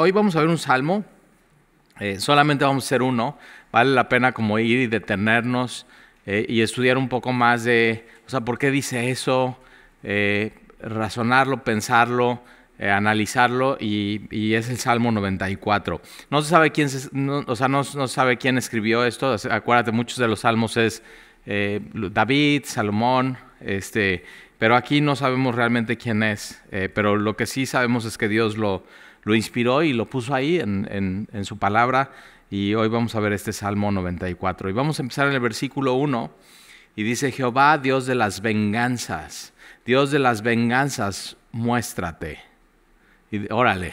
hoy vamos a ver un salmo, eh, solamente vamos a hacer uno, vale la pena como ir y detenernos eh, y estudiar un poco más de, o sea, por qué dice eso, eh, razonarlo, pensarlo, analizarlo y, es el Salmo 94. No se sabe quién, sabe quién escribió esto. Acuérdate, muchos de los salmos es David, Salomón, este, pero aquí no sabemos realmente quién es. pero lo que sí sabemos es que Dios lo, lo inspiró y lo puso ahí en, su palabra. Y hoy vamos a ver este Salmo 94. Y vamos a empezar en el versículo 1. Y dice, Jehová, Dios de las venganzas, Dios de las venganzas, muéstrate. Y órale,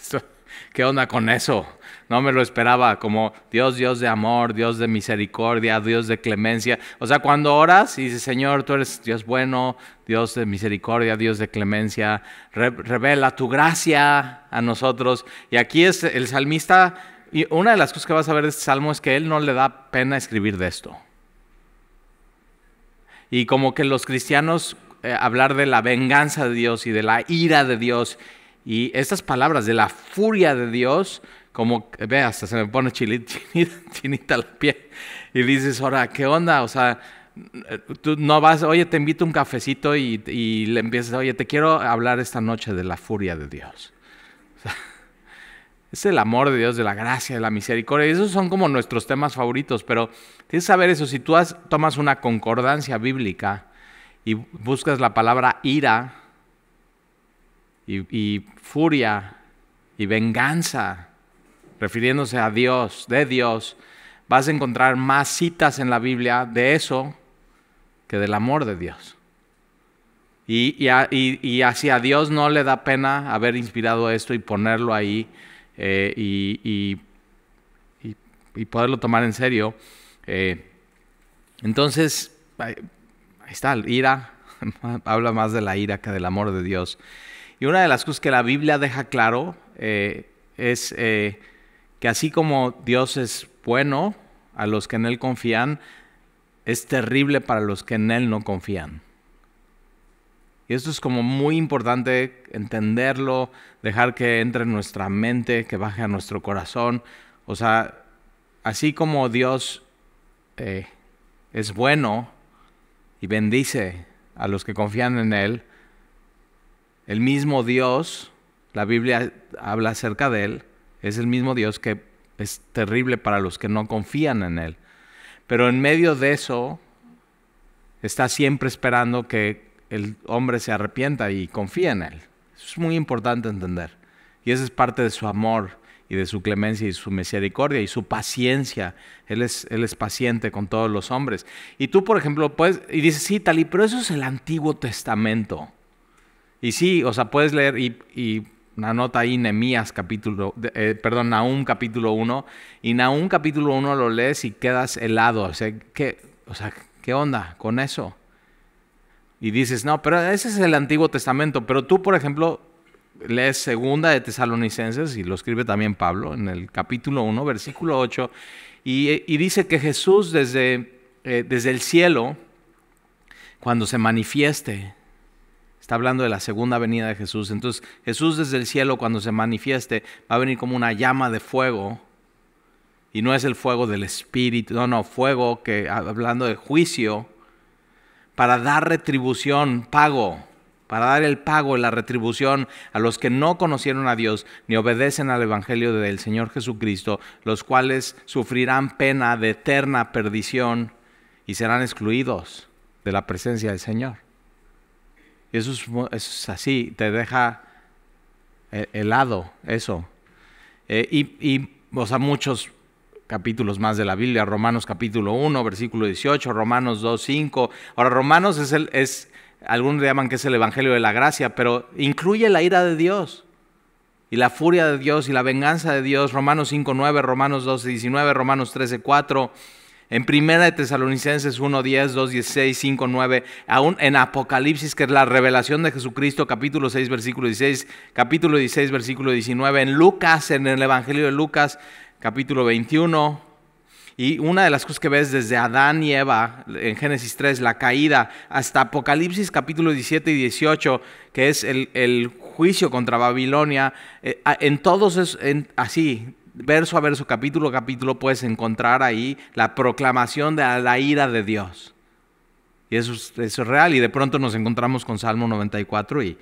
¿qué onda con eso? No me lo esperaba, como Dios, Dios de amor, Dios de misericordia, Dios de clemencia. O sea, cuando oras y dices, Señor, tú eres Dios bueno, Dios de misericordia, Dios de clemencia, revela tu gracia a nosotros. Y aquí es el salmista, y una de las cosas que vas a ver de este salmo es que él no le da pena escribir de esto. Y como que los cristianos eh, hablar de la venganza de Dios y de la ira de Dios y estas palabras de la furia de Dios como, ve, hasta se me pone chilita, chinita la piel. Y dices, ahora, ¿qué onda? O sea, tú no vas, oye, te invito un cafecito y, le empiezas, oye, te quiero hablar esta noche de la furia de Dios. es el amor de Dios, de la gracia, de la misericordia. Y esos son como nuestros temas favoritos, pero tienes que saber eso. Si tú tomas una concordancia bíblica y buscas la palabra ira y furia y venganza, refiriéndose a Dios, de Dios, vas a encontrar más citas en la Biblia de eso que del amor de Dios. Y, y, hacia Dios no le da pena haber inspirado esto y ponerlo ahí eh, y, poderlo tomar en serio. Eh, entonces, ahí está, ira, habla más de la ira que del amor de Dios. Y una de las cosas que la Biblia deja claro eh, es que así como Dios es bueno a los que en Él confían, es terrible para los que en Él no confían. Y esto es como muy importante entenderlo, dejar que entre en nuestra mente, que baje a nuestro corazón. O sea, así como Dios eh, es bueno y bendice a los que confían en Él, el mismo Dios, la Biblia habla acerca de Él, es el mismo Dios que es terrible para los que no confían en Él. Pero en medio de eso, está siempre esperando que el hombre se arrepienta y confíe en Él. es muy importante entender. Y eso es parte de su amor y de su clemencia y su misericordia y su paciencia. Él es, paciente con todos los hombres. Y tú, por ejemplo, puedes, y dices, sí, Tali, pero eso es el Antiguo Testamento. Y sí, o sea, puedes leer y una nota ahí, Nehemías capítulo, eh, perdón, un capítulo 1, y Nahum capítulo 1 lo lees y quedas helado, o sea, ¿qué, o sea, ¿qué onda con eso? Y dices, no, pero ese es el Antiguo Testamento, pero tú, por ejemplo, lees segunda de Tesalonicenses, y lo escribe también Pablo, en el capítulo 1, versículo 8, y, dice que Jesús desde, eh, desde el cielo, cuando se manifieste, Está hablando de la segunda venida de Jesús. Entonces Jesús desde el cielo cuando se manifieste va a venir como una llama de fuego. Y no es el fuego del Espíritu, no, no, fuego que ah, hablando de juicio, para dar retribución, pago, para dar el pago, la retribución a los que no conocieron a Dios ni obedecen al Evangelio del Señor Jesucristo, los cuales sufrirán pena de eterna perdición y serán excluidos de la presencia del Señor. Y eso es, así, te deja helado eso. Eh, y, o sea, muchos capítulos más de la Biblia, Romanos capítulo 1, versículo 18, Romanos 2, 5. Ahora, Romanos es, el, es algunos le llaman que es el Evangelio de la Gracia, pero incluye la ira de Dios y la furia de Dios y la venganza de Dios, Romanos 5, 9, Romanos 12, 19, Romanos 13, 4 en Primera de Tesalonicenses 16, 5, 9. aún en Apocalipsis, que es la revelación de Jesucristo, capítulo 6, versículo 16, capítulo 16, versículo 19, en Lucas, en el Evangelio de Lucas, capítulo 21, y una de las cosas que ves desde Adán y Eva en Génesis 3, la caída, hasta Apocalipsis capítulo 17 y 18, que es el, juicio contra Babilonia, eh, en todos es así, verso a verso, capítulo a capítulo, puedes encontrar ahí la proclamación de la ira de Dios. Y eso es, real. Y de pronto nos encontramos con Salmo 94 y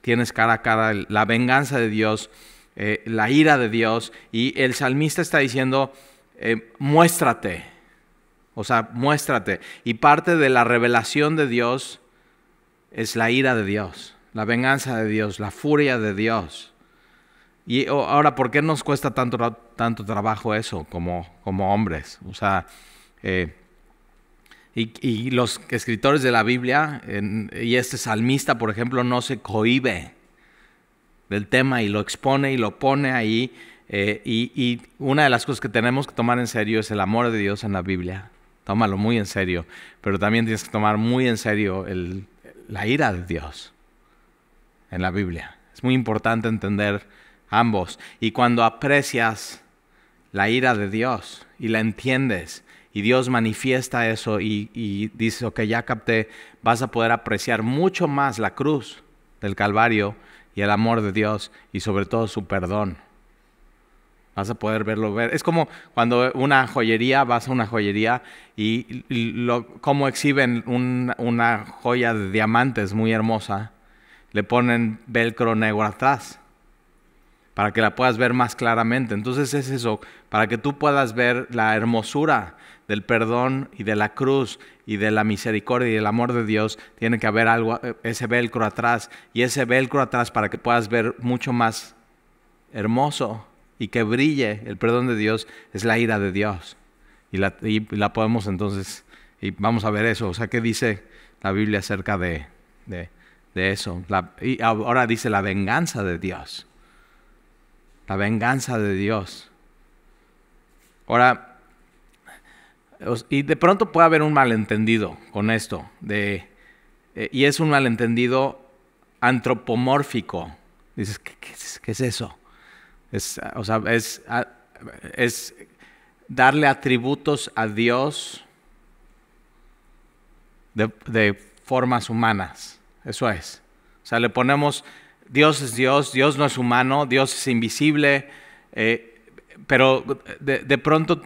tienes cara a cara la venganza de Dios, eh, la ira de Dios. Y el salmista está diciendo, eh, muéstrate. O sea, muéstrate. Y parte de la revelación de Dios es la ira de Dios, la venganza de Dios, la furia de Dios. Y ahora, ¿por qué nos cuesta tanto, tanto trabajo eso como, como hombres? O sea, eh, y, los escritores de la Biblia, y este salmista, por ejemplo, no se cohibe del tema y lo expone y lo pone ahí. Eh, y, una de las cosas que tenemos que tomar en serio es el amor de Dios en la Biblia. Tómalo muy en serio, pero también tienes que tomar muy en serio la ira de Dios en la Biblia. Es muy importante entender ambos. Y cuando aprecias la ira de Dios y la entiendes, y Dios manifiesta eso y, y dice, ok, ya capté, vas a poder apreciar mucho más la cruz del Calvario y el amor de Dios y sobre todo su perdón. Vas a poder verlo ver. Es como cuando una joyería, vas a una joyería y lo, como exhiben una joya de diamantes muy hermosa, le ponen velcro negro atrás para que la puedas ver más claramente. Entonces es eso, para que tú puedas ver la hermosura del perdón y de la cruz y de la misericordia y el amor de Dios, tiene que haber algo, eh, ese velcro atrás y ese velcro atrás para que puedas ver mucho más hermoso y que brille el perdón de Dios es la ira de Dios. Y la, podemos entonces, y vamos a ver eso, o sea, ¿qué dice la Biblia acerca de, de, eso? y ahora dice la venganza de Dios la venganza de Dios. Ahora, y de pronto puede haber un malentendido con esto, de, eh, y es un malentendido antropomórfico. Dices, ¿qué, es, eso? Es, o sea, es, darle atributos a Dios de formas humanas. Eso es. O sea, le ponemos Dios es Dios, Dios no es humano, Dios es invisible, eh, pero de, pronto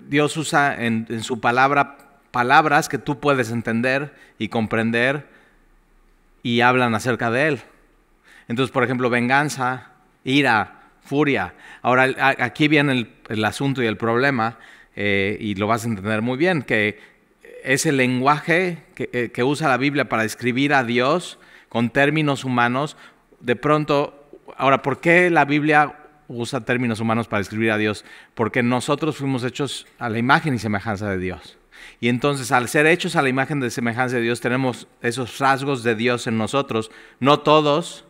Dios usa en, su palabra palabras que tú puedes entender y comprender y hablan acerca de Él. Entonces, por ejemplo, venganza, ira, furia. Ahora, aquí viene el, asunto y el problema, eh, y lo vas a entender muy bien, que es el lenguaje que, eh, que, usa la Biblia para describir a Dios con términos humanos de pronto, ahora, ¿por qué la Biblia usa términos humanos para describir a Dios? Porque nosotros fuimos hechos a la imagen y semejanza de Dios. Y entonces al ser hechos a la imagen de semejanza de Dios tenemos esos rasgos de Dios en nosotros, no todos,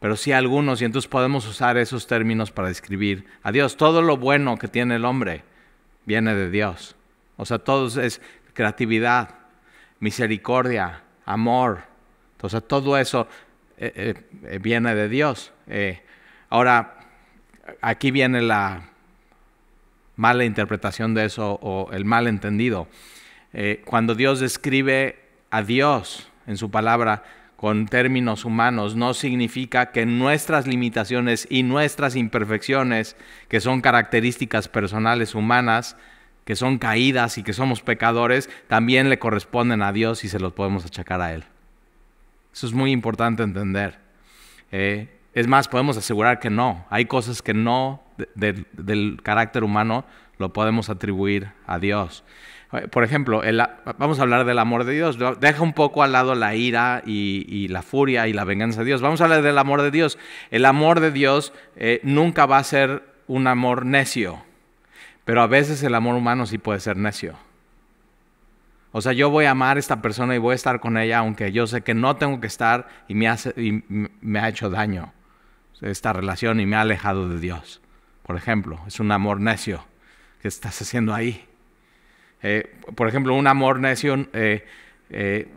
pero sí algunos, y entonces podemos usar esos términos para describir a Dios. Todo lo bueno que tiene el hombre viene de Dios. O sea, todo es creatividad, misericordia, amor. O sea, todo eso eh, eh, eh, viene de Dios. ahora, aquí viene la mala interpretación de eso o el mal entendido. cuando Dios describe a Dios en su palabra, con términos humanos no significa que nuestras limitaciones y nuestras imperfecciones, que son características personales humanas, que son caídas y que somos pecadores, también le corresponden a Dios y se los podemos achacar a Él. Eso es muy importante entender. Eh. es más, podemos asegurar que no. Hay cosas que no del carácter humano lo podemos atribuir a Dios. Eh, por ejemplo, vamos a hablar del amor de Dios. Deja un poco al lado la ira y, la furia y la venganza de Dios. Vamos a hablar del amor de Dios. El amor de Dios eh, nunca va a ser un amor necio, pero a veces el amor humano sí puede ser necio. O sea, yo voy a amar a esta persona y voy a estar con ella, aunque yo sé que no tengo que estar y me, hace, me ha hecho daño esta relación y me ha alejado de Dios. Por ejemplo, es un amor necio que estás haciendo ahí. Eh, por ejemplo, un amor necio eh, eh,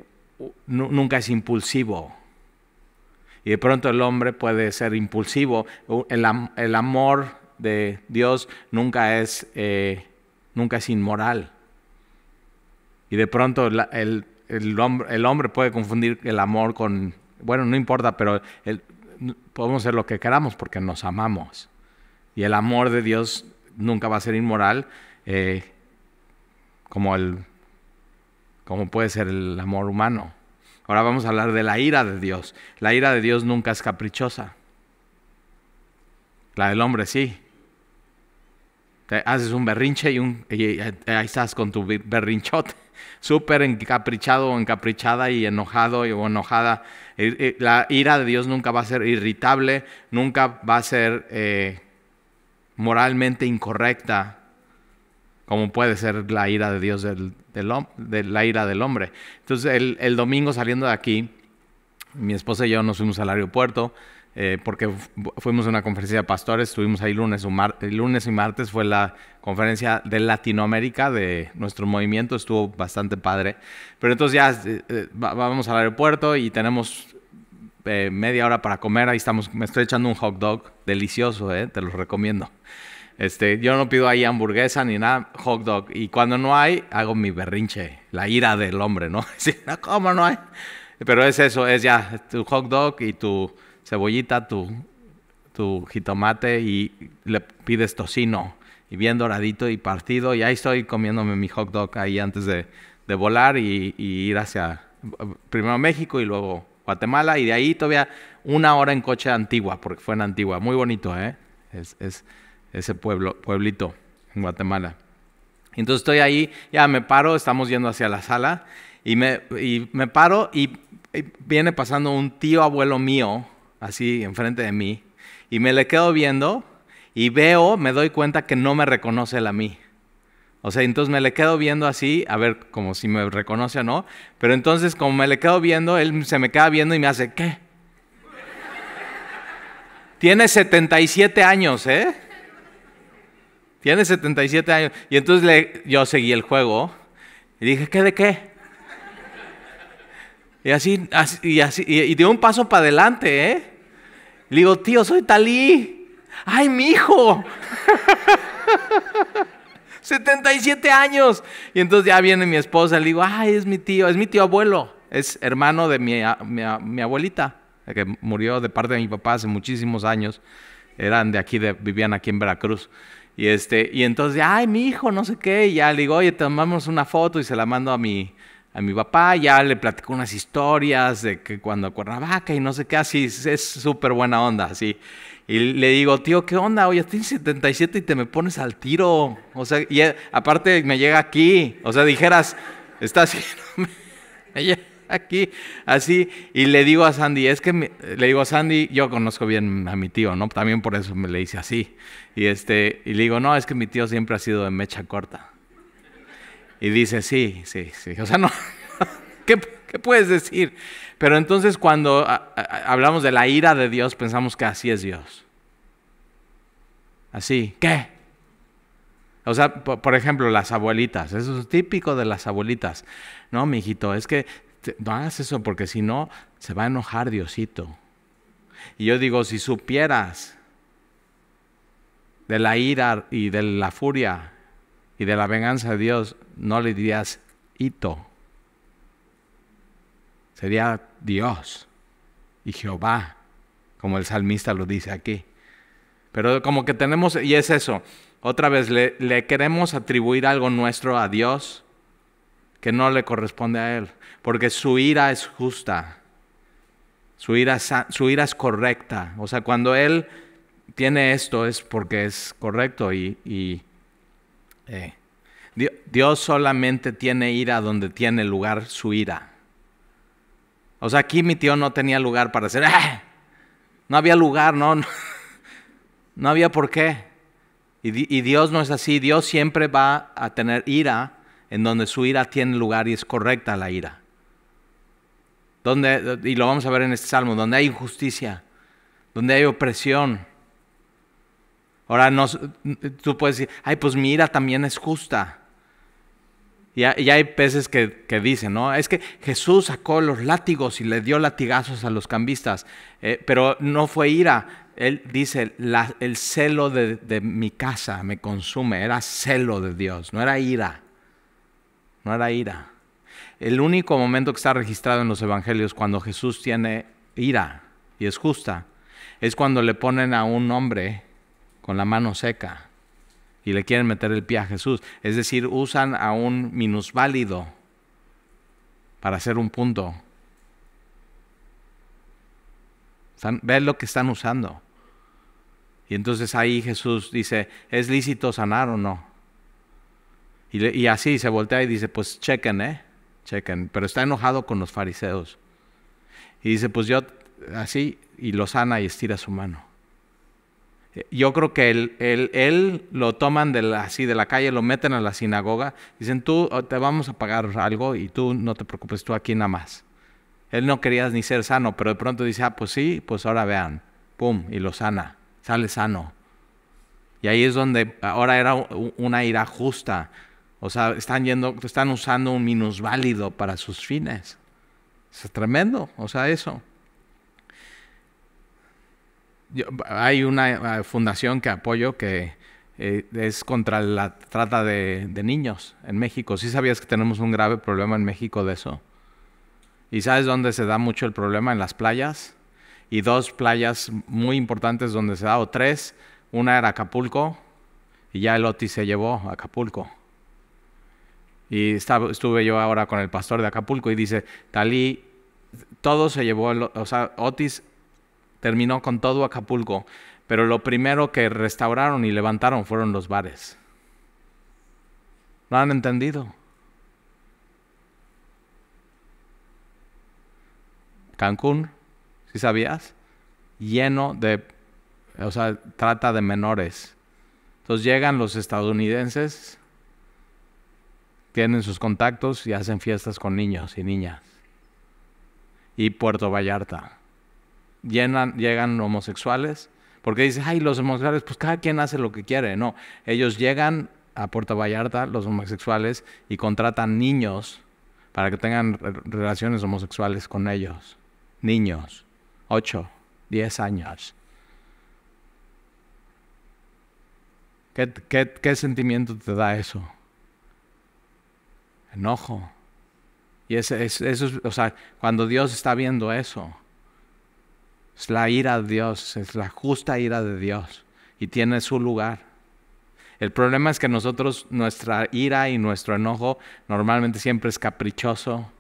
nunca es impulsivo. Y de pronto el hombre puede ser impulsivo. El, el amor de Dios nunca es, nunca es inmoral. Y de pronto el, el, hombre puede confundir el amor con, bueno, no importa, pero podemos ser lo que queramos porque nos amamos. Y el amor de Dios nunca va a ser inmoral, eh, como, el, como puede ser el amor humano. Ahora vamos a hablar de la ira de Dios. La ira de Dios nunca es caprichosa. La del hombre sí. Te haces un berrinche y, un, ahí estás con tu berrinchote, súper encaprichado o encaprichada y enojado y, o enojada. La ira de Dios nunca va a ser irritable, nunca va a ser eh, moralmente incorrecta, como puede ser la ira de Dios del, de la ira del hombre. Entonces, el, el domingo saliendo de aquí, mi esposa y yo nos fuimos al aeropuerto eh, porque fuimos a una conferencia de pastores, estuvimos ahí lunes, eh, lunes y martes, fue la conferencia de Latinoamérica de nuestro movimiento, estuvo bastante padre. Pero entonces ya eh, vamos al aeropuerto y tenemos media hora para comer, ahí estamos, me estoy echando un hot dog, delicioso, te lo recomiendo. Este, yo no pido ahí hamburguesa ni nada, hot dog. Y cuando no hay, hago mi berrinche, la ira del hombre, ¿no? ¿Cómo no hay? Pero es eso, es ya tu hot dog y tu cebollita, tu, jitomate y le pides tocino y bien doradito y partido. Y ahí estoy comiéndome mi hot dog ahí antes de, volar y, ir hacia primero México y luego Guatemala. Y de ahí todavía una hora en coche Antigua, porque fue en Antigua. Muy bonito, ¿eh? Es, ese pueblo, pueblito en Guatemala. Entonces estoy ahí, ya me paro, estamos yendo hacia la sala y me, me paro y viene pasando un tío abuelo mío así enfrente de mí, y me le quedo viendo y veo, me doy cuenta que no me reconoce él a mí. O sea, entonces me le quedo viendo así, a ver como si me reconoce o no, pero entonces como me le quedo viendo, él se me queda viendo y me hace, ¿qué? Tiene 77 años, ¿eh? Tiene 77 años. Y entonces yo seguí el juego y dije, ¿qué de qué? Y así, y así, y, dio un paso para adelante, ¿eh? Le digo, tío, soy Talí. ¡Ay, mi hijo! 77 años. Y entonces ya viene mi esposa, le digo, ay, es mi tío, es mi tío abuelo, es hermano de mi, abuelita, que murió de parte de mi papá hace muchísimos años. Eran de aquí, vivían aquí en Veracruz. Y, este, y entonces, ay, mi hijo, no sé qué. Y ya le digo, oye, tomamos una foto y se la mando a mi, a mi papá, ya le platicó unas historias de que cuando a Cuernavaca y no sé qué, así es súper buena onda, así. Y le digo, tío, ¿qué onda? Oye, tienes 77 y te me pones al tiro. O sea, y e, aparte me llega aquí. O sea, dijeras, estás así, aquí, así. Y le digo a Sandy, es que le digo a Sandy, yo conozco bien a mi tío, ¿no? También por eso me le hice así. Y, este, y le digo, no, es que mi tío siempre ha sido de mecha corta. Y dice, sí, sí, sí. O sea, no, ¿qué, puedes decir? Pero entonces cuando hablamos de la ira de Dios, pensamos que así es Dios. Así, ¿qué? O sea, por, por ejemplo, las abuelitas. Eso es típico de las abuelitas. No, mi hijito, es que no hagas eso porque si no, se va a enojar Diosito. Y yo digo, si supieras de la ira y de la furia y de la venganza de Dios, no le dirías hito Sería Dios y Jehová, como el salmista lo dice aquí. Pero como que tenemos, y es eso, otra vez le, queremos atribuir algo nuestro a Dios que no le corresponde a Él, porque su ira es justa, su ira, su ira es correcta. O sea, cuando Él tiene esto es porque es correcto y Dios solamente tiene ira donde tiene lugar su ira. O sea, aquí mi tío no tenía lugar para hacer, ¡Ah! no había lugar, no, no, había por qué. Y, y, Dios no es así, Dios siempre va a tener ira en donde su ira tiene lugar y es correcta la ira. Donde, y lo vamos a ver en este salmo, donde hay injusticia, donde hay opresión, Ahora no, tú puedes decir, ay, pues mi ira también es justa. Y, hay peces que, dicen, ¿no? Es que Jesús sacó los látigos y le dio latigazos a los cambistas, eh, pero no fue ira. Él dice, el celo de, de, mi casa me consume, era celo de Dios, no era ira, no era ira. El único momento que está registrado en los evangelios cuando Jesús tiene ira y es justa, es cuando le ponen a un hombre con la mano seca y le quieren meter el pie a Jesús. Es decir, usan a un minusválido para hacer un punto. Ven lo que están usando. Y entonces ahí Jesús dice, ¿es lícito sanar o no? Y, y, así se voltea y dice, pues chequen, ¿eh? Chequen. Pero está enojado con los fariseos. Y dice, pues yo así, y lo sana y estira su mano. Yo creo que él, lo toman de la, así de la calle, lo meten a la sinagoga, dicen, tú oh, te vamos a pagar algo y tú no te preocupes, tú aquí nada más. Él no quería ni ser sano, pero de pronto dice, ah, pues sí, pues ahora vean, pum, y lo sana, sale sano. Y ahí es donde ahora era una ira justa. O sea, están, yendo, están usando un minusválido para sus fines. es tremendo, o sea, eso hay una eh, fundación que apoyo que eh, es contra la trata de, niños en México. ¿Sí sabías que tenemos un grave problema en México de eso? ¿Y sabes dónde se da mucho el problema? En las playas. Y dos playas muy importantes donde se da, o tres. Una era Acapulco y ya el Oti se llevó a Acapulco. Y estaba, estuve yo ahora con el pastor de Acapulco y dice, Talí, todo se llevó, o sea, Otis terminó con todo Acapulco, pero lo primero que restauraron y levantaron fueron los bares. no han entendido? Cancún, si ¿sí sabías, lleno de, o sea, trata de menores. Entonces llegan los estadounidenses, tienen sus contactos y hacen fiestas con niños y niñas. Y Puerto Vallarta llegan homosexuales, porque dices, ay, los homosexuales, pues cada quien hace lo que quiere. No, ellos llegan a Puerto Vallarta, los homosexuales, y contratan niños para que tengan relaciones homosexuales con ellos. Niños, 8, 10 años. ¿Qué, sentimiento te da eso? Enojo. Y eso es, o sea, cuando Dios está viendo eso, es la ira de Dios, es la justa ira de Dios y tiene su lugar. El problema es que nosotros, nuestra ira y nuestro enojo normalmente siempre es caprichoso,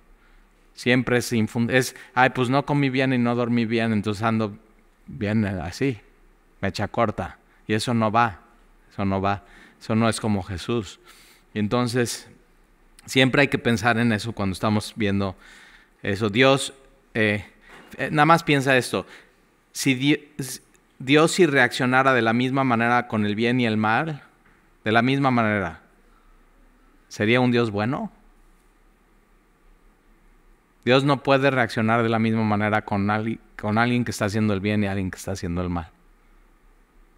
siempre es, es ay, pues no comí bien y no dormí bien, entonces ando bien así, me echa corta. Y eso no va, eso no va, eso no es como Jesús. Y entonces, siempre hay que pensar en eso cuando estamos viendo eso. Dios, eh, eh, nada más piensa esto, si Dios si reaccionara de la misma manera con el bien y el mal, de la misma manera, ¿sería un Dios bueno? Dios no puede reaccionar de la misma manera con, alguien que está haciendo el bien y alguien que está haciendo el mal.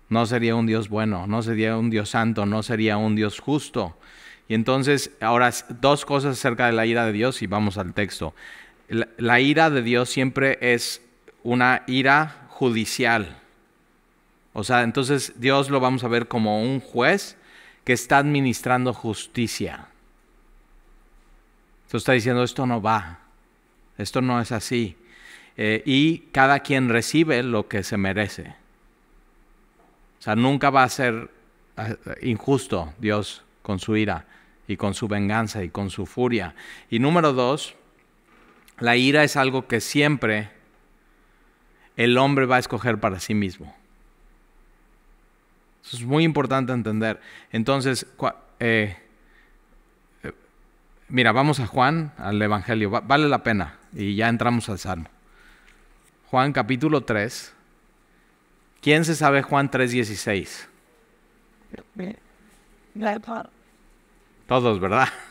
No sería un Dios bueno, no sería un Dios santo, no sería un Dios justo. Y entonces, ahora dos cosas acerca de la ira de Dios y vamos al texto. la ira de Dios siempre es una ira judicial. O sea, entonces Dios lo vamos a ver como un juez que está administrando justicia. Entonces está diciendo, esto no va, esto no es así. Eh, y cada quien recibe lo que se merece. O sea, nunca va a ser ah, injusto Dios con su ira y con su venganza y con su furia. Y número dos, la ira es algo que siempre el hombre va a escoger para sí mismo. Eso es muy importante entender. Entonces, eh, eh, mira, vamos a Juan, al Evangelio. vale la pena. Y ya entramos al Salmo. Juan capítulo 3. ¿Quién se sabe Juan 3.16? Todos, ¿verdad?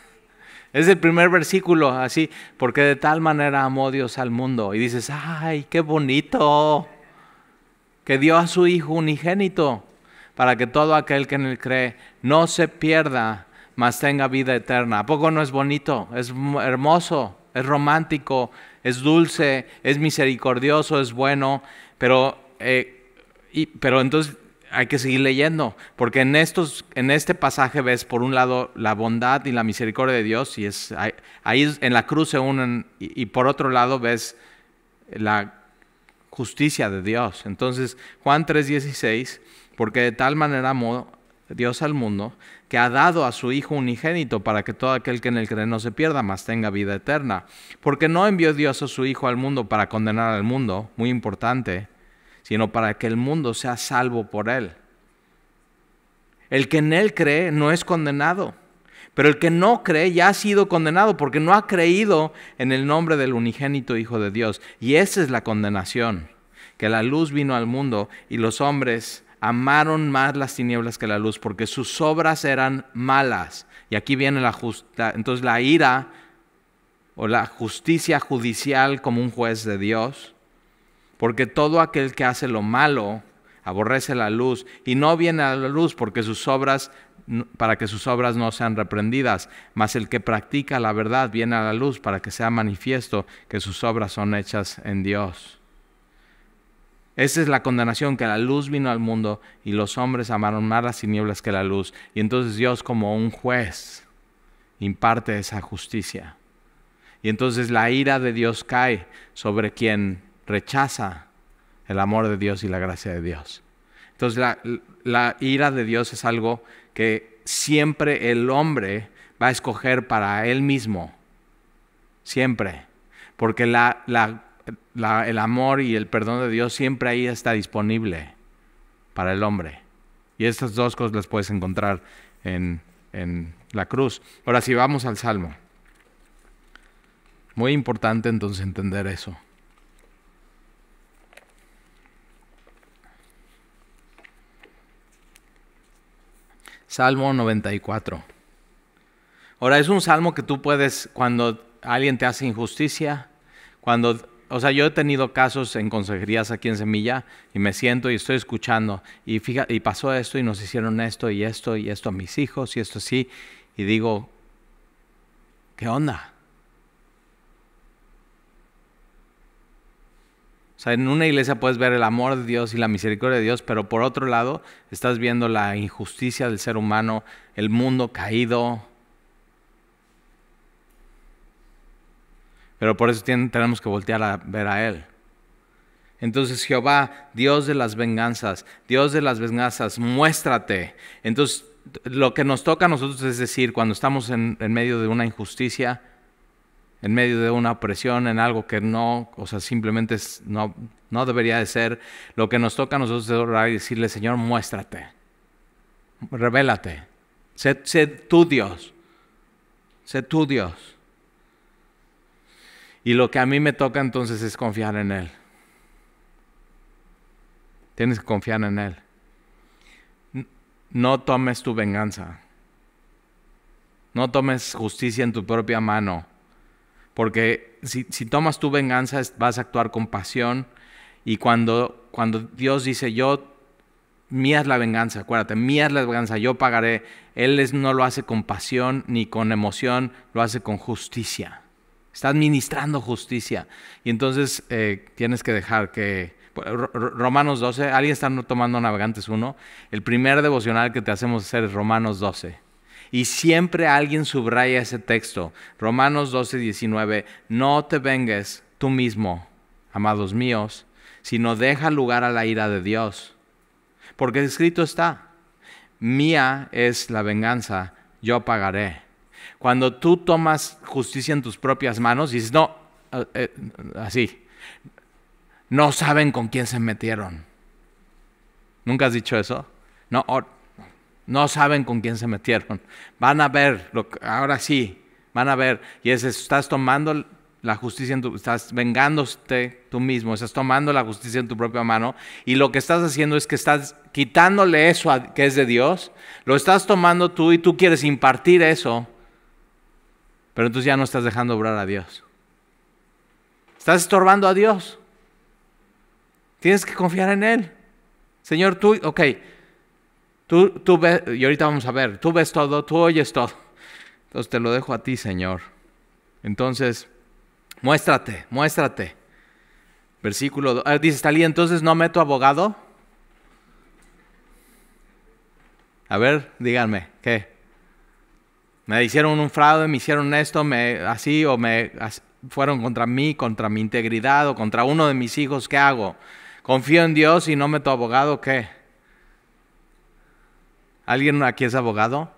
Es el primer versículo, así, porque de tal manera amó Dios al mundo. Y dices, ay, qué bonito, que dio a su Hijo unigénito, para que todo aquel que en él cree no se pierda, mas tenga vida eterna. ¿A poco no es bonito? Es hermoso, es romántico, es dulce, es misericordioso, es bueno, pero, eh, pero entonces hay que seguir leyendo, porque en, estos, en este pasaje ves por un lado la bondad y la misericordia de Dios, y es ahí, en la cruz se unen, y, por otro lado ves la justicia de Dios. Entonces, Juan 3:16, porque de tal manera amó Dios al mundo, que ha dado a su Hijo unigénito para que todo aquel que en él cree no se pierda, mas tenga vida eterna. Porque no envió Dios a su Hijo al mundo para condenar al mundo, muy importante, sino para que el mundo sea salvo por él. El que en él cree no es condenado, pero el que no cree ya ha sido condenado porque no ha creído en el nombre del unigénito Hijo de Dios. Y esa es la condenación, que la luz vino al mundo y los hombres amaron más las tinieblas que la luz porque sus obras eran malas. Y aquí viene la justa, entonces la ira o la justicia judicial como un juez de Dios porque todo aquel que hace lo malo aborrece la luz y no viene a la luz porque sus obras para que sus obras no sean reprendidas, mas el que practica la verdad viene a la luz para que sea manifiesto que sus obras son hechas en Dios. Esa es la condenación, que la luz vino al mundo y los hombres amaron más las tinieblas que la luz. Y entonces Dios como un juez imparte esa justicia. Y entonces la ira de Dios cae sobre quien rechaza el amor de Dios y la gracia de Dios. Entonces la, ira de Dios es algo que siempre el hombre va a escoger para él mismo. Siempre. Porque el amor y el perdón de Dios siempre ahí está disponible para el hombre. Y estas dos cosas las puedes encontrar en, en la cruz. Ahora, si vamos al Salmo. Muy importante entonces entender eso. Salmo 94. Ahora, es un salmo que tú puedes, cuando alguien te hace injusticia, cuando, o sea, yo he tenido casos en consejerías aquí en Semilla y me siento y estoy escuchando y, fija, y pasó esto y nos hicieron esto y esto y esto a mis hijos y esto sí, y digo, ¿qué onda? O sea, en una iglesia puedes ver el amor de Dios y la misericordia de Dios, pero por otro lado estás viendo la injusticia del ser humano, el mundo caído. Pero por eso tenemos que voltear a ver a Él. Entonces Jehová, Dios de las venganzas, Dios de las venganzas, muéstrate. Entonces lo que nos toca a nosotros es decir, cuando estamos en medio de una injusticia, en medio de una opresión, en algo que no, o sea, simplemente no, no debería de ser. Lo que nos toca a nosotros es orar y decirle, Señor, muéstrate, revélate, sé, sé Dios, sé tu Dios. Y lo que a mí me toca entonces es confiar en Él. Tienes que confiar en Él. No tomes tu venganza. No tomes justicia en tu propia mano. Porque si, tomas tu venganza vas a actuar con pasión y cuando, cuando Dios dice yo, mía la venganza, acuérdate, mía la venganza, yo pagaré, Él no lo hace con pasión ni con emoción, lo hace con justicia. Está administrando justicia. Y entonces eh, tienes que dejar que, Romanos 12, alguien está tomando Navegantes 1, el primer devocional que te hacemos hacer es Romanos 12. Y siempre alguien subraya ese texto. Romanos 12, 19. No te vengues tú mismo, amados míos, sino deja lugar a la ira de Dios. Porque escrito está, mía es la venganza, yo pagaré. Cuando tú tomas justicia en tus propias manos y dices, no, eh, eh, así, no saben con quién se metieron. ¿Nunca has dicho eso? No, no saben con quién se metieron. Van a ver, lo, ahora sí, van a ver. Y es, estás tomando la justicia en tu, estás vengándote tú mismo, estás tomando la justicia en tu propia mano y lo que estás haciendo es que estás quitándole eso que es de Dios, lo estás tomando tú y tú quieres impartir eso, pero entonces ya no estás dejando obrar a Dios. Estás estorbando a Dios. Tienes que confiar en Él. Señor, tú, ok, Tú, ves, y ahorita vamos a ver, tú ves todo, tú oyes todo. Entonces te lo dejo a ti, Señor. Entonces, muéstrate, muéstrate. Versículo 2, ah, dice Talía, entonces no meto abogado. A ver, díganme, ¿qué? Me hicieron un fraude, me hicieron esto, así o me fueron contra mí, contra mi integridad o contra uno de mis hijos, ¿qué hago? Confío en Dios y no meto abogado, ¿qué? ¿Alguien aquí es abogado?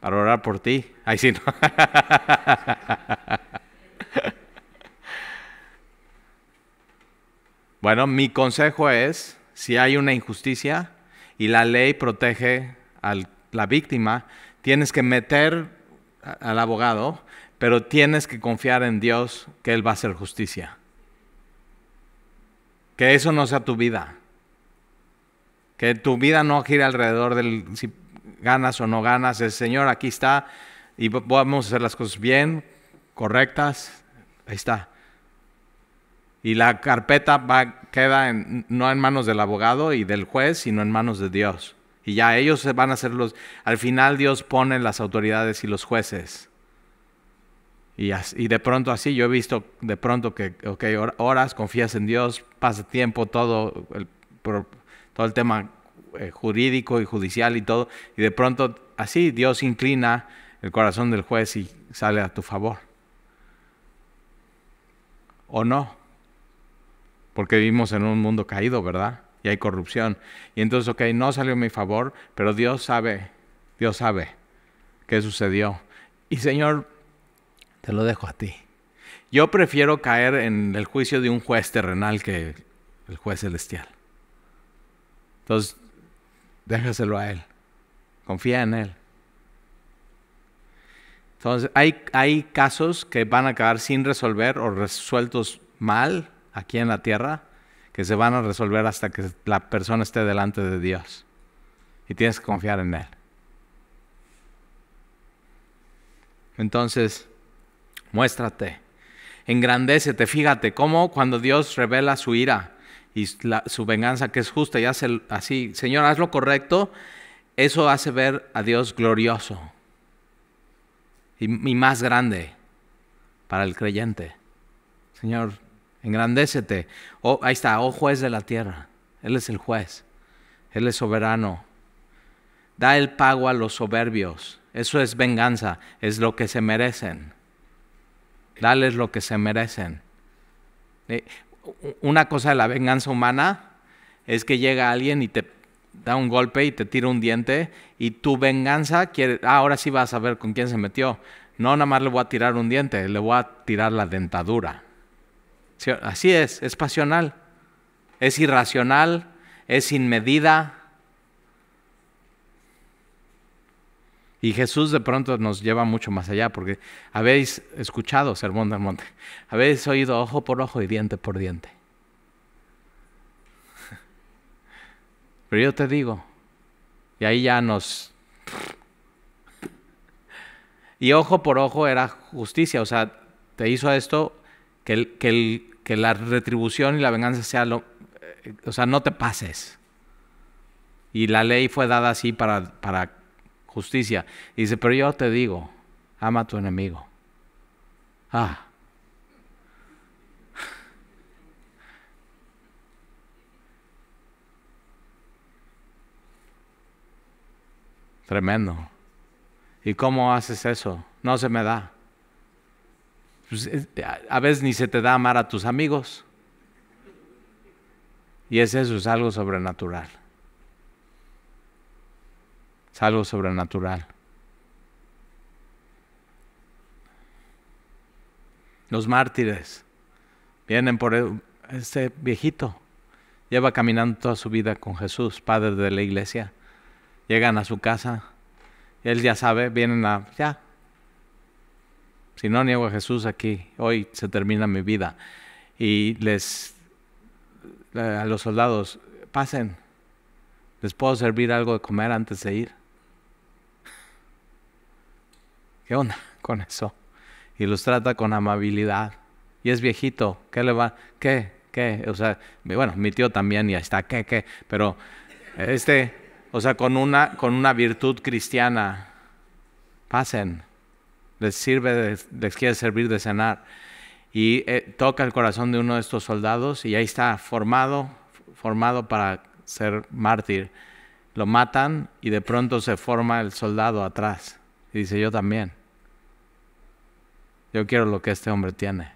Para orar por ti. Ahí sí, no. bueno, mi consejo es, si hay una injusticia y la ley protege a la víctima, tienes que meter al abogado, pero tienes que confiar en Dios que Él va a hacer justicia. Que eso no sea tu vida. Que tu vida no gira alrededor del si ganas o no ganas. El Señor aquí está y vamos a hacer las cosas bien, correctas. Ahí está. Y la carpeta va, queda no en manos del abogado y del juez, sino en manos de Dios. Y ya ellos van a ser los... Al final Dios pone las autoridades y los jueces. Y, de pronto así, yo he visto de pronto que, ok, horas confías en Dios, pasa tiempo, todo, todo el tema eh, jurídico y judicial y todo, y de pronto así Dios inclina el corazón del juez y sale a tu favor. ¿O no? Porque vivimos en un mundo caído, ¿verdad? Y hay corrupción. Y entonces, ok, no salió a mi favor, pero Dios sabe, Dios sabe qué sucedió. Y Señor, te lo dejo a ti. Yo prefiero caer en el juicio de un juez terrenal que el juez celestial. Entonces, déjaselo a Él. Confía en Él. Entonces, hay, hay casos que van a acabar sin resolver o resueltos mal aquí en la tierra que se van a resolver hasta que la persona esté delante de Dios. Y tienes que confiar en Él. Entonces, muéstrate, engrandécete, fíjate cómo cuando Dios revela su ira, y su venganza que es justa y hace así, Señor, haz lo correcto, eso hace ver a Dios glorioso y, más grande para el creyente. Señor, engrandécete. Oh, ahí está, oh juez de la tierra. Él es el juez. Él es soberano. Da el pago a los soberbios. Eso es venganza, es lo que se merecen. Dales lo que se merecen. Eh, una cosa de la venganza humana es que llega alguien y te da un golpe y te tira un diente y tu venganza quiere, ah, ahora sí vas a ver con quién se metió. No, nada más le voy a tirar un diente, le voy a tirar la dentadura. Así es, es pasional, es irracional, es sin medida, Y Jesús de pronto nos lleva mucho más allá, porque habéis escuchado sermón del monte, habéis oído ojo por ojo y diente por diente. Pero yo te digo, y ahí ya nos... Y ojo por ojo era justicia, o sea, te hizo esto que, que, la retribución y la venganza sea lo... Eh, o sea, no te pases. Y la ley fue dada así para, para justicia. Dice, pero yo te digo, ama a tu enemigo. Ah. Tremendo. ¿Y cómo haces eso? No se me da. Pues, eh, a veces ni se te da amar a tus amigos. Y es eso, es algo sobrenatural. Es algo sobrenatural. Los mártires vienen por este viejito. Lleva caminando toda su vida con Jesús, padre de la iglesia. Llegan a su casa. él ya sabe, vienen a, ya, si no niego a Jesús aquí, hoy se termina mi vida. Y les, eh, a los soldados, pasen, les puedo servir algo de comer antes de ir. ¿Qué onda con eso? Y los trata con amabilidad. Y es viejito, ¿qué le va? ¿Qué? ¿Qué? O sea, bueno, mi tío también ya está, ¿qué? ¿Qué? Pero este, o sea, con una, virtud cristiana, pasen, les sirve, les quiere servir de cenar. Y eh, toca el corazón de uno de estos soldados y ahí está, formado, formado para ser mártir. Lo matan y de pronto se forma el soldado atrás. Y dice, yo también. Yo quiero lo que este hombre tiene.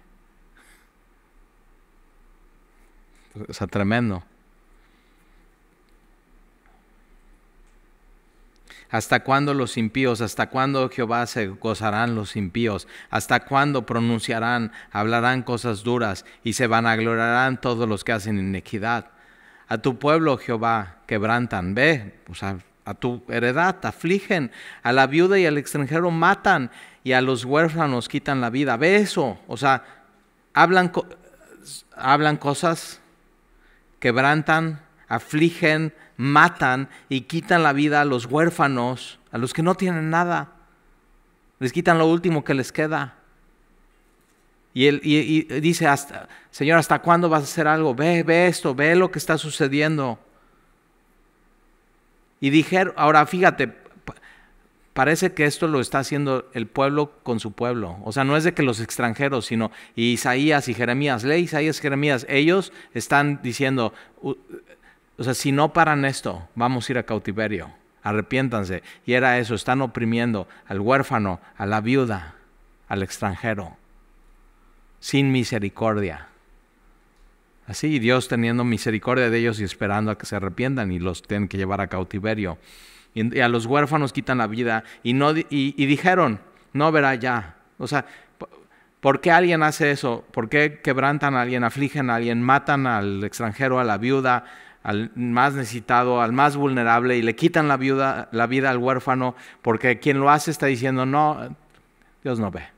O sea, tremendo. ¿Hasta cuándo los impíos? ¿Hasta cuándo Jehová se gozarán los impíos? ¿Hasta cuándo pronunciarán, hablarán cosas duras y se vanaglorarán todos los que hacen iniquidad? A tu pueblo, Jehová, quebrantan. Ve, o sea, a tu heredad, afligen, a la viuda y al extranjero matan y a los huérfanos quitan la vida. Ve eso, o sea, hablan, hablan cosas, quebrantan, afligen, matan y quitan la vida a los huérfanos, a los que no tienen nada. Les quitan lo último que les queda. Y, él, dice, hasta, Señor, ¿hasta cuándo vas a hacer algo? Ve, ve esto, ve lo que está sucediendo. Y dijeron, ahora fíjate, parece que esto lo está haciendo el pueblo con su pueblo. O sea, no es de que los extranjeros, sino Isaías y Jeremías, lee Isaías y Jeremías, ellos están diciendo, o sea, si no paran esto, vamos a ir a cautiverio, arrepiéntanse. Y era eso, están oprimiendo al huérfano, a la viuda, al extranjero, sin misericordia. Así Dios teniendo misericordia de ellos y esperando a que se arrepientan y los tienen que llevar a cautiverio. Y, a los huérfanos quitan la vida y, no, y, dijeron, no verá ya. O sea, ¿por qué alguien hace eso? ¿Por qué quebrantan a alguien, afligen a alguien, matan al extranjero, a la viuda, al más necesitado, al más vulnerable y le quitan la, la vida al huérfano? Porque quien lo hace está diciendo, no, Dios no ve.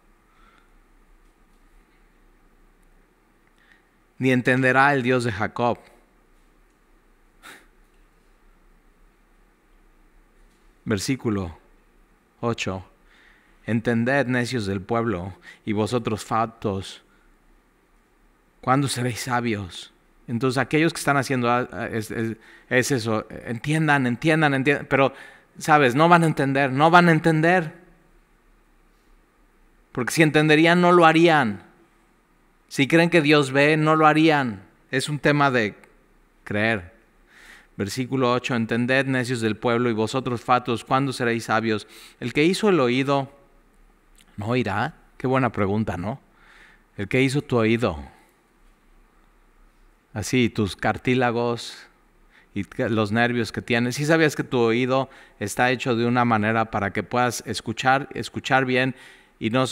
ni entenderá el Dios de Jacob. Versículo 8. Entended, necios del pueblo, y vosotros fatos. ¿cuándo seréis sabios? Entonces aquellos que están haciendo ah, ah, es eso, entiendan, entiendan, entiendan, pero sabes, no van a entender, no van a entender. Porque si entenderían, no lo harían. Si creen que Dios ve, no lo harían. Es un tema de creer. Versículo 8, entended necios del pueblo y vosotros fatos, ¿cuándo seréis sabios? El que hizo el oído, ¿no oirá? Qué buena pregunta, ¿no? El que hizo tu oído, así tus cartílagos y los nervios que tienes, si sabías que tu oído está hecho de una manera para que puedas escuchar, escuchar bien y no,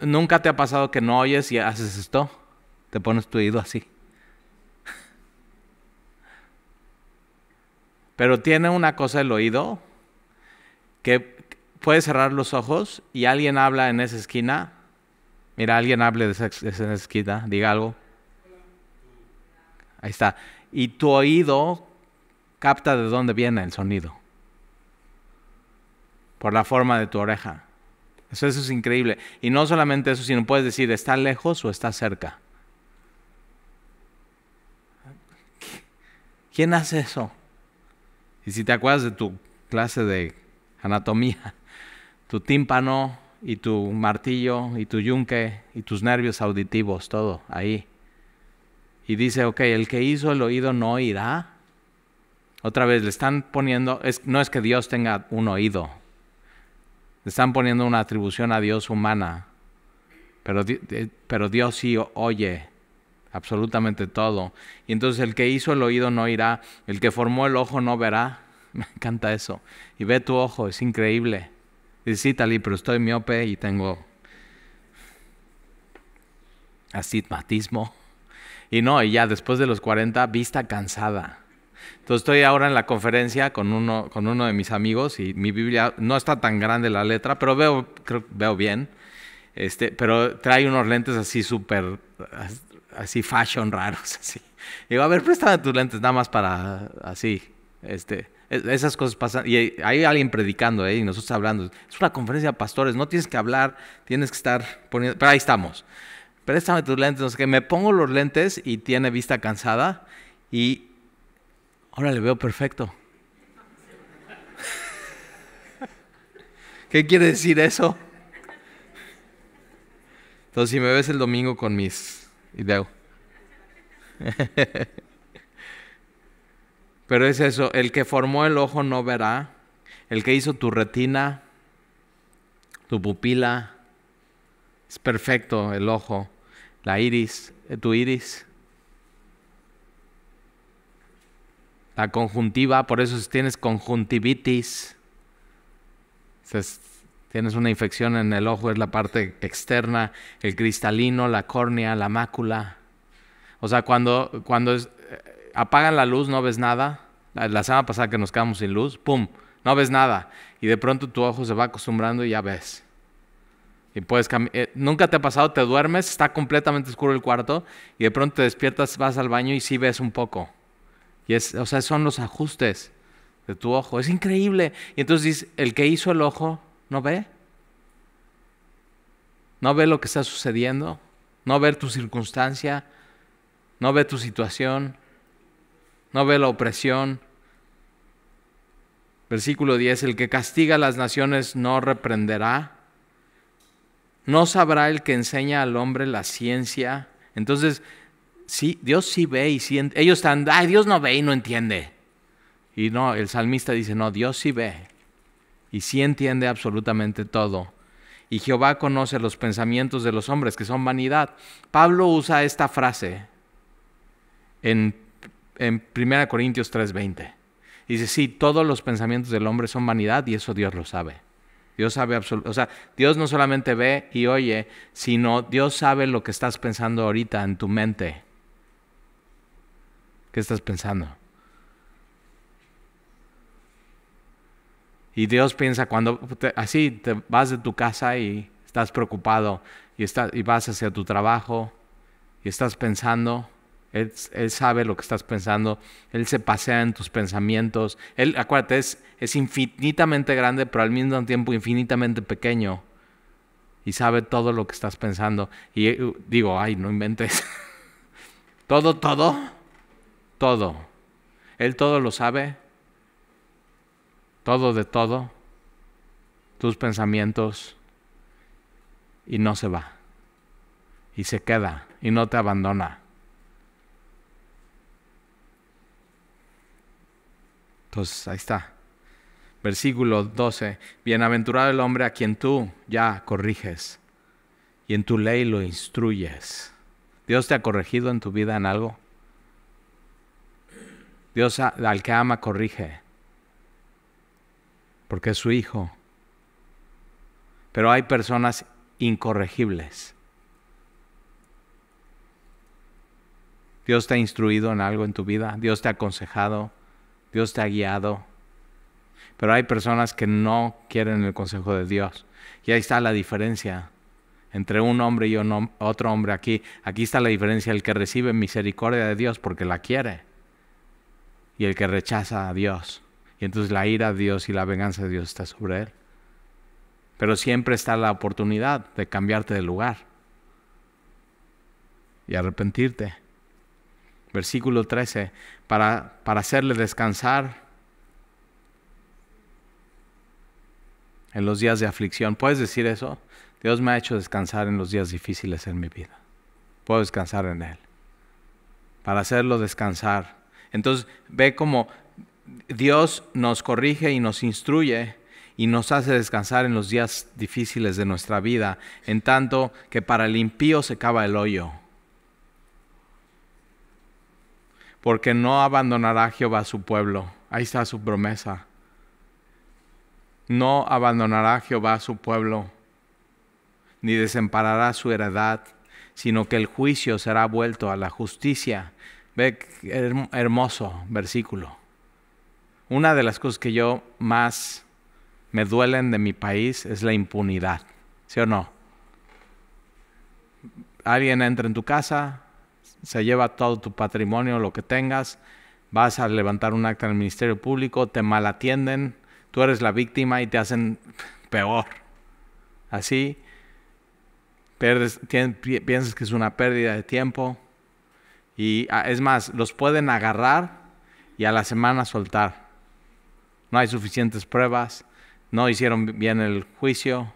nunca te ha pasado que no oyes y haces esto. Te pones tu oído así. Pero tiene una cosa el oído que puedes cerrar los ojos y alguien habla en esa esquina. Mira, alguien hable de esa, de esa esquina, diga algo. Ahí está. Y tu oído capta de dónde viene el sonido. Por la forma de tu oreja. Eso, es increíble. Y no solamente eso, sino puedes decir, ¿está lejos o está cerca? ¿Quién hace eso? Y si te acuerdas de tu clase de anatomía, tu tímpano y tu martillo y tu yunque y tus nervios auditivos, todo ahí. Y dice, ok, el que hizo el oído no oirá. Otra vez, le están poniendo, es, no es que Dios tenga un oído, están poniendo una atribución a Dios humana, pero, eh, pero Dios sí oye absolutamente todo. Y entonces el que hizo el oído no irá, el que formó el ojo no verá. Me encanta eso. Y ve tu ojo, es increíble. Dice, sí, Talí, pero estoy miope y tengo astigmatismo. Y no, y ya después de los 40, vista cansada. Entonces estoy ahora en la conferencia con uno, con uno de mis amigos y mi Biblia no está tan grande la letra, pero veo, creo, veo bien. Este, pero trae unos lentes así súper, así fashion raros, así. Y digo, a ver, préstame tus lentes nada más para así, este, esas cosas pasan. Y hay alguien predicando, ahí ¿eh? y nosotros hablando. Es una conferencia de pastores, no tienes que hablar, tienes que estar poniendo. Pero ahí estamos. Préstame tus lentes, no sé qué. Me pongo los lentes y tiene vista cansada. Y Ahora le veo perfecto. ¿Qué quiere decir eso? Entonces, si me ves el domingo con mis... ideas. Pero es eso, el que formó el ojo no verá, el que hizo tu retina, tu pupila, es perfecto el ojo, la iris, eh, tu iris, La conjuntiva, por eso si tienes conjuntivitis, tienes una infección en el ojo, es la parte externa, el cristalino, la córnea, la mácula. O sea, cuando, es, eh, apagan la luz, no ves nada. La, semana pasada que nos quedamos sin luz, ¡pum! No ves nada. Y de pronto tu ojo se va acostumbrando y ya ves. Y puedes eh, Nunca te ha pasado, te duermes, está completamente oscuro el cuarto y de pronto te despiertas, vas al baño y sí ves un poco o sea, son los ajustes de tu ojo. Es increíble. Y entonces dice, el que hizo el ojo no ve. No ve lo que está sucediendo. No ve tu circunstancia. No ve tu situación. No ve la opresión. Versículo 10, el que castiga a las naciones no reprenderá. No sabrá el que enseña al hombre la ciencia. Entonces, sí, Dios sí ve y entiende. Ellos están, ay, Dios no ve y no entiende. Y no, el salmista dice, no, Dios sí ve y sí entiende absolutamente todo. Y Jehová conoce los pensamientos de los hombres, que son vanidad. Pablo usa esta frase en, en 1 Corintios 3:20. Dice, sí, todos los pensamientos del hombre son vanidad y eso Dios lo sabe. Dios sabe absolutamente, o sea, Dios no solamente ve y oye, sino Dios sabe lo que estás pensando ahorita en tu mente ¿Qué estás pensando? Y Dios piensa cuando así te vas de tu casa y estás preocupado y, y vas hacia tu trabajo y estás pensando, él, sabe lo que estás pensando, Él se pasea en tus pensamientos, Él, acuérdate, es, es infinitamente grande pero al mismo tiempo infinitamente pequeño y sabe todo lo que estás pensando. Y eh, digo, ay, no inventes. todo, todo todo. Él todo lo sabe, todo de todo, tus pensamientos, y no se va, y se queda, y no te abandona. Entonces, ahí está. Versículo 12. Bienaventurado el hombre a quien tú ya corriges y en tu ley lo instruyes. ¿Dios te ha corregido en tu vida en algo? Dios al que ama corrige, porque es su hijo. Pero hay personas incorregibles. Dios te ha instruido en algo en tu vida, Dios te ha aconsejado, Dios te ha guiado. Pero hay personas que no quieren el consejo de Dios. Y ahí está la diferencia entre un hombre y otro hombre aquí. Aquí está la diferencia, el que recibe misericordia de Dios porque la quiere y el que rechaza a Dios. Y entonces la ira de Dios y la venganza de Dios está sobre él. Pero siempre está la oportunidad de cambiarte de lugar y arrepentirte. Versículo 13, para, para hacerle descansar en los días de aflicción. ¿Puedes decir eso? Dios me ha hecho descansar en los días difíciles en mi vida. Puedo descansar en Él. Para hacerlo descansar entonces ve como Dios nos corrige y nos instruye y nos hace descansar en los días difíciles de nuestra vida, en tanto que para el impío se cava el hoyo. Porque no abandonará Jehová a su pueblo. Ahí está su promesa. No abandonará Jehová a su pueblo, ni desamparará su heredad, sino que el juicio será vuelto a la justicia Ve, hermoso versículo. Una de las cosas que yo más me duelen de mi país es la impunidad, ¿sí o no? Alguien entra en tu casa, se lleva todo tu patrimonio, lo que tengas, vas a levantar un acta en el Ministerio Público, te malatienden, tú eres la víctima y te hacen peor. Así, piensas que es una pérdida de tiempo, y ah, es más, los pueden agarrar y a la semana soltar. No hay suficientes pruebas, no hicieron bien el juicio,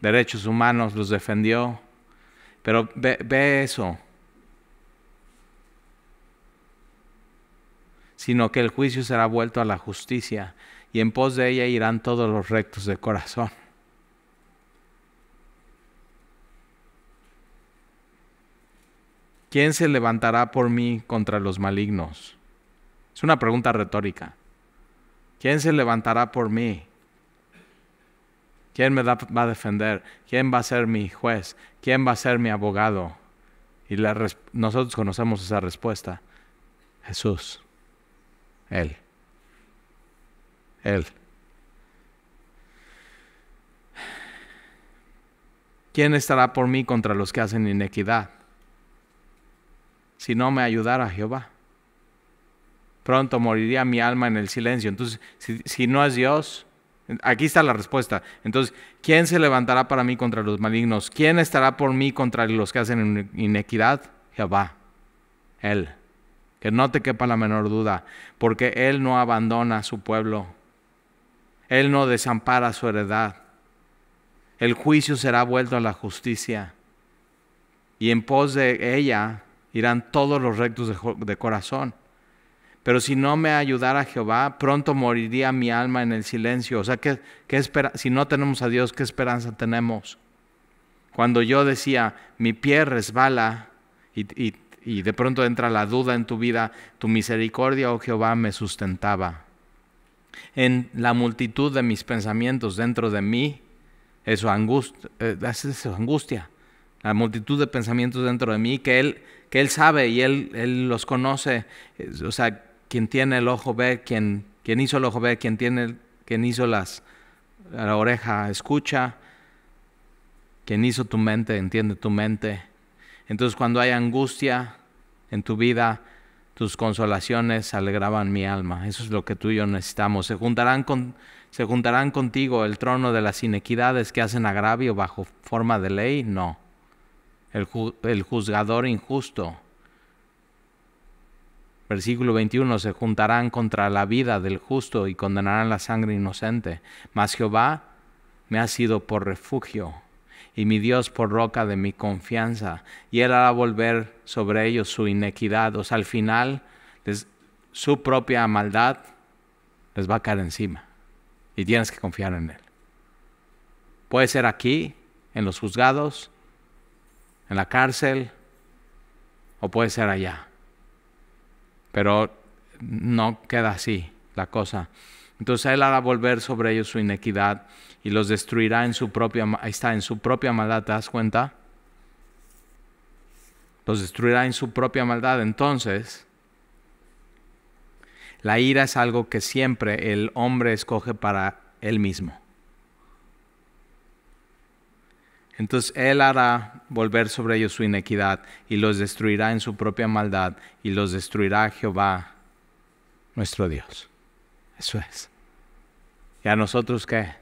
derechos humanos los defendió. Pero ve, eso. Sino que el juicio será vuelto a la justicia y en pos de ella irán todos los rectos de corazón. ¿quién se levantará por mí contra los malignos? Es una pregunta retórica. ¿Quién se levantará por mí? ¿Quién me va a defender? ¿Quién va a ser mi juez? ¿Quién va a ser mi abogado? Y nosotros conocemos esa respuesta. Jesús. Él. Él. ¿Quién estará por mí contra los que hacen inequidad? si no me ayudara Jehová. Pronto moriría mi alma en el silencio. Entonces, si, no es Dios, Aquí está la respuesta. Entonces, ¿quién se levantará para mí contra los malignos? ¿Quién estará por mí contra los que hacen inequidad? Jehová, Él. Que no te quepa la menor duda, porque Él no abandona a su pueblo. Él no desampara su heredad. El juicio será vuelto a la justicia. Y en pos de ella irán todos los rectos de, corazón. Pero si no me ayudara Jehová, pronto moriría mi alma en el silencio. O sea, espera? si no tenemos a Dios, ¿qué esperanza tenemos? Cuando yo decía, mi pie resbala y, de pronto entra la duda en tu vida, tu misericordia, oh Jehová, me sustentaba. En la multitud de mis pensamientos dentro de mí, eso eh, eso, angustia. La multitud de pensamientos dentro de mí, que Él que Él sabe y Él, él los conoce. Eh, o sea, quien tiene el ojo ve, quien, quien hizo el ojo ve, quien, tiene, quien hizo las, la oreja escucha, quien hizo tu mente entiende tu mente. Entonces cuando hay angustia en tu vida, tus consolaciones alegraban mi alma. Eso es lo que tú y yo necesitamos. Se juntarán, con, se juntarán contigo el trono de las inequidades que hacen agravio bajo forma de ley. No el, juzgador injusto. Versículo 21, se juntarán contra la vida del justo y condenarán la sangre inocente. Mas Jehová me ha sido por refugio y mi Dios por roca de mi confianza, y él hará volver sobre ellos su inequidad. O sea, al final, su propia maldad les va a caer encima, y tienes que confiar en él. Puede ser aquí, en los juzgados, en la cárcel o puede ser allá. Pero no queda así la cosa. Entonces él hará volver sobre ellos su inequidad y los destruirá en su propia ahí está en su propia maldad, ¿te das cuenta? Los destruirá en su propia maldad. Entonces, la ira es algo que siempre el hombre escoge para él mismo. Entonces Él hará volver sobre ellos su inequidad y los destruirá en su propia maldad y los destruirá Jehová, nuestro Dios. Eso es. ¿Y a nosotros qué?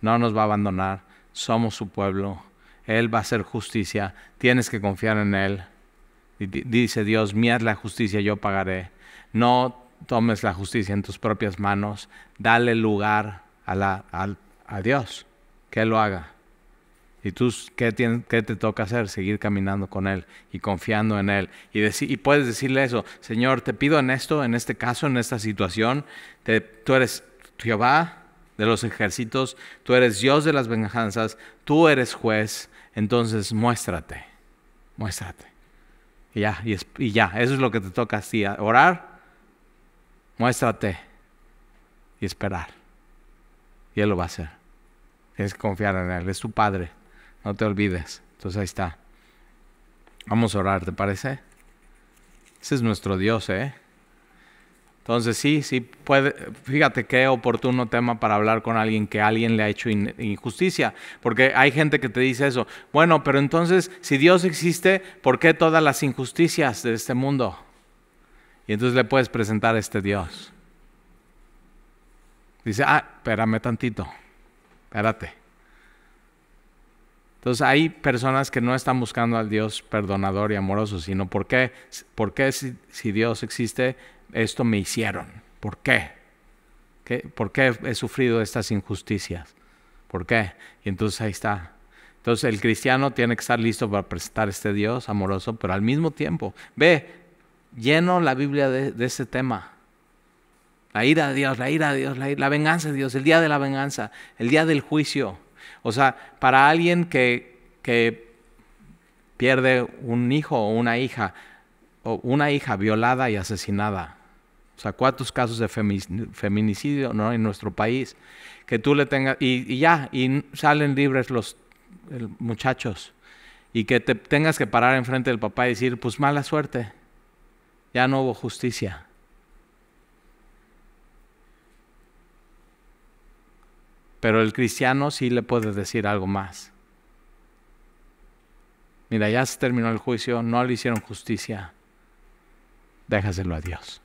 No nos va a abandonar, somos su pueblo, Él va a hacer justicia, tienes que confiar en Él. Dice Dios, mía es la justicia, yo pagaré. No tomes la justicia en tus propias manos, dale lugar a, Dios, que lo haga. ¿Y tú qué, te toca hacer? Seguir caminando con Él y confiando en Él. Y, puedes decirle eso, Señor, te pido en esto, en este caso, en esta situación, tú eres Jehová de los ejércitos, tú eres Dios de las venganzas, tú eres juez, entonces muéstrate, muéstrate. ya, y ya, eso es lo que te toca a orar, muéstrate y esperar. Y Él lo va a hacer. Tienes que confiar en Él, es tu Padre. No te olvides. Entonces ahí está. Vamos a orar, ¿te parece? Ese es nuestro Dios, ¿eh? Entonces sí, sí puede, fíjate qué oportuno tema para hablar con alguien que alguien le ha hecho injusticia, porque hay gente que te dice eso, bueno, pero entonces si Dios existe, ¿por qué todas las injusticias de este mundo? Y entonces le puedes presentar a este Dios. Dice, ah, espérame tantito, espérate. Entonces hay personas que no están buscando al Dios perdonador y amoroso, sino ¿por qué, por qué si, Dios existe, esto me hicieron? ¿Por qué? ¿Por qué he sufrido estas injusticias? ¿Por qué? Y entonces ahí está. Entonces el cristiano tiene que estar listo para presentar este Dios amoroso, pero al mismo tiempo, ve, lleno la Biblia de, este ese tema. La ira de Dios, la ira de Dios, la venganza de Dios, el día de la venganza, el día del juicio o sea, para alguien que, pierde un hijo o una hija, o una hija violada y asesinada. O sea, cuántos casos de feminicidio ¿no? en nuestro país, que tú le tengas, y, ya, y salen libres los muchachos, y que te tengas que parar enfrente del papá y decir, pues mala suerte, ya no hubo justicia. Pero el cristiano sí le puede decir algo más. Mira, ya se terminó el juicio, no le hicieron justicia. Déjaselo a Dios.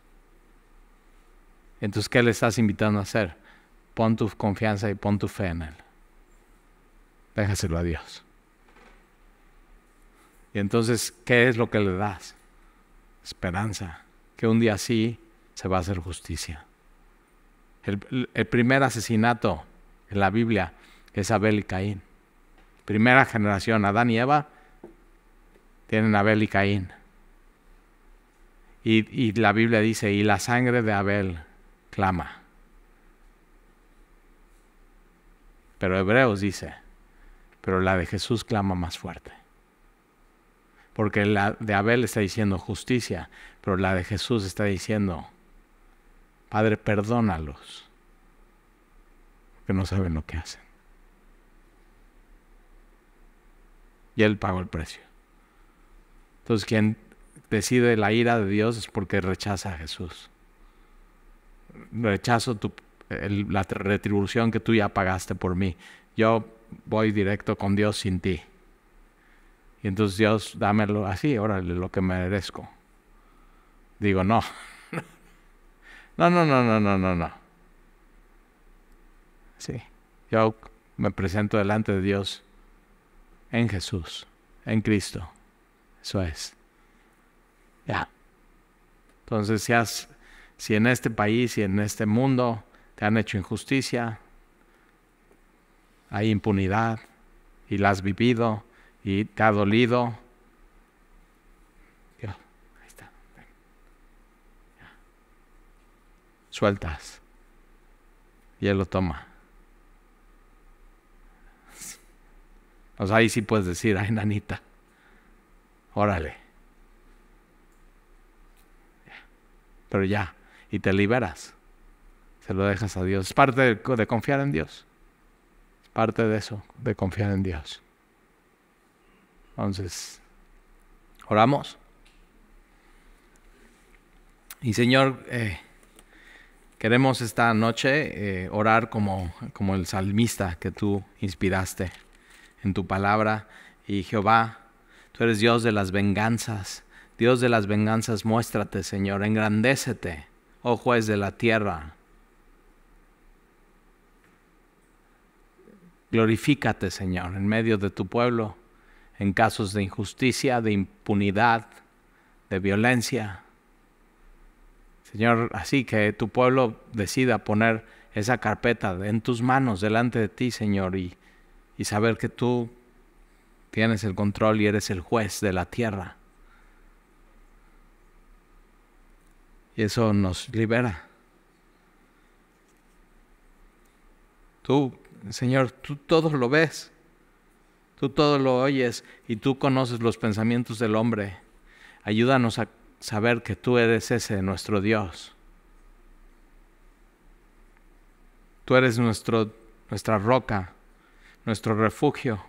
Entonces, ¿qué le estás invitando a hacer? Pon tu confianza y pon tu fe en Él. Déjaselo a Dios. Y entonces, ¿qué es lo que le das? Esperanza, que un día sí se va a hacer justicia. El, el primer asesinato en la Biblia es Abel y Caín. Primera generación, Adán y Eva tienen Abel y Caín. Y, la Biblia dice, y la sangre de Abel clama. Pero Hebreos dice, pero la de Jesús clama más fuerte. Porque la de Abel está diciendo justicia, pero la de Jesús está diciendo, Padre, perdónalos que no saben lo que hacen. Y Él pagó el precio. Entonces quien decide la ira de Dios es porque rechaza a Jesús. Rechazo la retribución que tú ya pagaste por mí. Yo voy directo con Dios sin ti. Y entonces Dios, dámelo así, órale, lo que merezco. Digo, No, no, no, no, no, no, no. Yo me presento delante de Dios en Jesús, en Cristo. Eso es. Ya. Entonces, si, si en este país y en este mundo te han hecho injusticia, hay impunidad y la has vivido y te ha dolido, Sueltas y él lo toma. O ahí sí puedes decir, ay, nanita, órale. Pero ya, y te liberas. Se lo dejas a Dios. Es parte de, confiar en Dios. Es parte de eso, de confiar en Dios. Entonces, oramos. Y Señor, eh, queremos esta noche eh, orar como, como el salmista que tú inspiraste en tu palabra. Y Jehová, tú eres Dios de las venganzas. Dios de las venganzas, muéstrate, Señor, engrandécete, oh juez de la tierra. Glorifícate, Señor, en medio de tu pueblo, en casos de injusticia, de impunidad, de violencia. Señor, así que tu pueblo decida poner esa carpeta en tus manos delante de ti, Señor, y y saber que tú tienes el control y eres el juez de la tierra. Y eso nos libera. Tú, Señor, tú todo lo ves, tú todo lo oyes y tú conoces los pensamientos del hombre. Ayúdanos a saber que tú eres ese nuestro Dios. Tú eres nuestro, nuestra roca, nuestro refugio,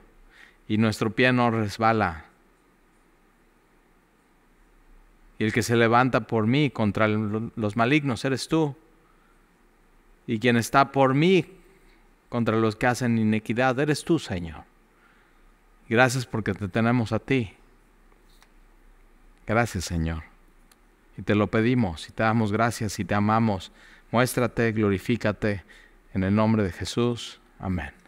y nuestro pie no resbala. Y el que se levanta por mí contra los malignos eres tú. Y quien está por mí contra los que hacen iniquidad eres tú, Señor. Gracias porque te tenemos a ti. Gracias, Señor. Y te lo pedimos y te damos gracias y te amamos. Muéstrate, glorifícate. En el nombre de Jesús. Amén.